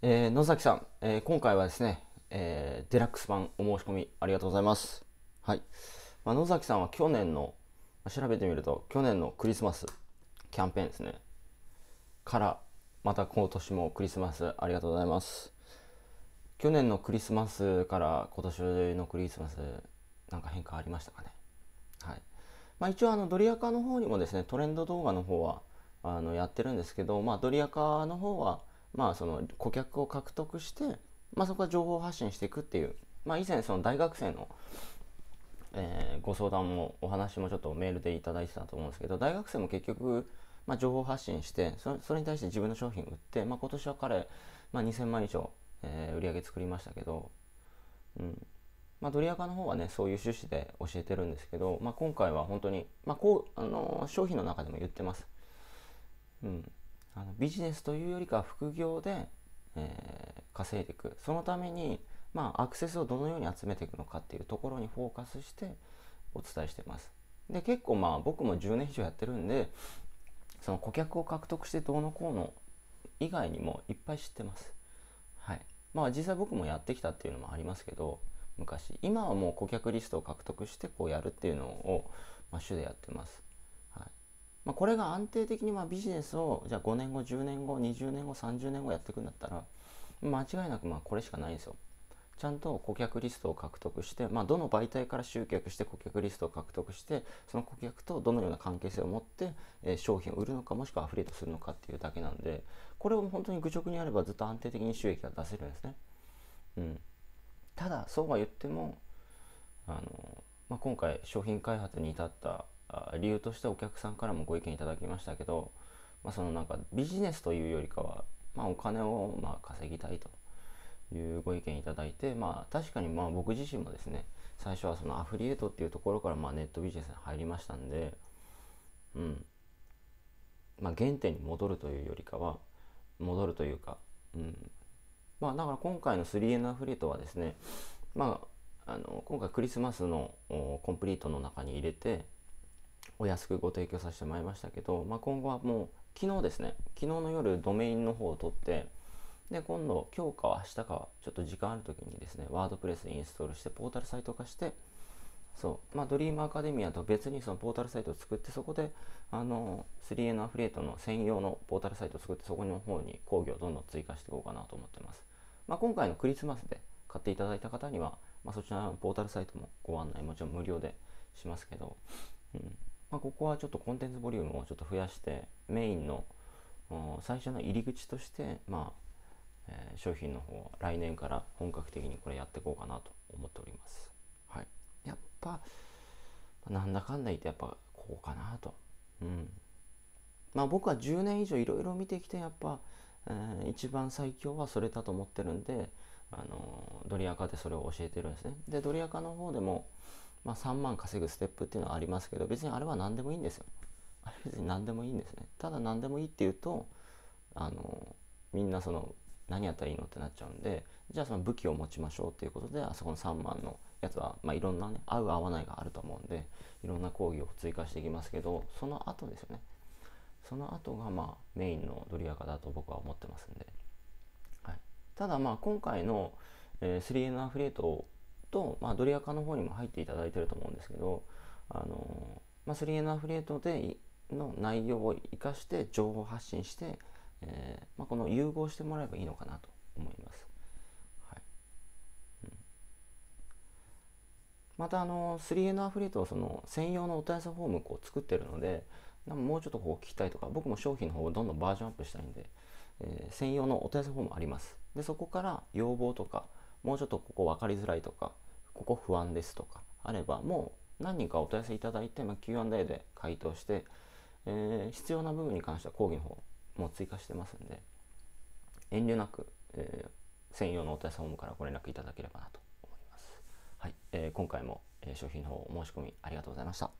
えー、野崎さん、えー、今回はですね、えー、デラックス版お申し込みありがとうございます。はい。まあ、野崎さんは去年の、調べてみると、去年のクリスマスキャンペーンですね。から、また今年もクリスマスありがとうございます。去年のクリスマスから今年のクリスマス、なんか変化ありましたかね。はい。まあ、一応あの、ドリアカの方にもですね、トレンド動画の方は、あの、やってるんですけど、まあ、ドリアカの方は、まあ、その顧客を獲得して、まあ、そこは情報発信していくっていう、まあ、以前その大学生の、えー、ご相談もお話もちょっとメールでいただいてたと思うんですけど大学生も結局、まあ、情報発信してそれに対して自分の商品売って、まあ、今年は彼、まあ、2000万以上、えー、売り上げ作りましたけど、うんまあ、ドリアカの方はねそういう趣旨で教えてるんですけど、まあ、今回は本当に、まあこうあのー、商品の中でも言ってます。うんあのビジネスというよりか副業で、えー、稼いでいくそのために、まあ、アクセスをどのように集めていくのかっていうところにフォーカスしてお伝えしてますで結構まあ僕も10年以上やってるんでその顧客を獲得してどうのこうの以外にもいっぱい知ってますはいまあ実際僕もやってきたっていうのもありますけど昔今はもう顧客リストを獲得してこうやるっていうのを、まあ、主でやってますまあ、これが安定的にまビジネスをじゃあ5年後10年後20年後30年後やっていくんだったら間違いなくまこれしかないんですよ。ちゃんと顧客リストを獲得して、まあ、どの媒体から集客して顧客リストを獲得してその顧客とどのような関係性を持って、え商品を売るのかもしくはアフリエイトするのかっていうだけなんでこれを本当に愚直にやればずっと安定的に収益が出せるんですね。うん、ただそうは言ってもあの、まあ、今回商品開発に至った理由としてお客さんからもご意見いただきましたけど、まあ、そのなんかビジネスというよりかは、まあ、お金をま稼ぎたいというご意見いただいて、まあ、確かにまあ僕自身もですね最初はそのアフリエイトっていうところからまネットビジネスに入りましたんで、うんまあ、原点に戻るというよりかは戻るというか、うんまあ、だから今回の 3N アフリエイトはですね、まあ、あの今回クリスマスのコンプリートの中に入れてお安くご提供させてもらいましたけど、まあ、今後はもう昨日ですね昨日の夜ドメインの方を取ってで今度今日か明日かはちょっと時間ある時にですねワードプレスインストールしてポータルサイト化してそうまあ、ドリームアカデミアと別にそのポータルサイトを作ってそこであの3のアフリエイトの専用のポータルサイトを作ってそこの方に講義をどんどん追加していこうかなと思ってます、まあ、今回のクリスマスで買っていただいた方には、まあ、そちらのポータルサイトもご案内もちろん無料でしますけどうんまあ、ここはちょっとコンテンツボリュームをちょっと増やしてメインの最初の入り口として、まあえー、商品の方来年から本格的にこれやっていこうかなと思っております、はい、やっぱなんだかんだ言ってやっぱこうかなと、うんまあ、僕は10年以上いろいろ見てきてやっぱ、えー、一番最強はそれだと思ってるんで、あのドリアカでそれを教えてるんですねでドリアカの方でもまあ、3万稼ぐステップっていうのはありますけど別にあれは何でもいいんですよ。あれ別に何でもいいんですね。ただ何でもいいっていうとあのみんなその何やったらいいのってなっちゃうんでじゃあその武器を持ちましょうっていうことであそこの3万のやつは、まあ、いろんなね合う合わないがあると思うんでいろんな講義を追加していきますけどその後ですよねその後がまあメインのドリアカだと僕は思ってますんで、はい、ただまあ今回の、えー、3N アフリエイトと、まあ、ドリアカの方にも入っていただいてると思うんですけど、あのまあ、3 n アフリエイトでの内容を生かして情報発信して、えー、まあ、この融合してもらえばいいのかなと思います。はいうん、またあの3 n アフリエイトはその専用のお問い合わせフォームを作ってるのでもうちょっとこう聞きたいとか僕も商品の方をどんどんバージョンアップしたいんで、えー、専用のお問い合わせフォームあります。でそこから要望とかもうちょっとここ分かりづらいとかここ不安ですとかあればもう何人かお問い合わせいただいて、まあ、Q&A で回答して、えー、必要な部分に関しては講義の方も追加してますんで遠慮なく、えー、専用のお問い合わせフォームからご連絡いただければなと思います。はい、えー、今回も、え商品の方お申し込みありがとうございました。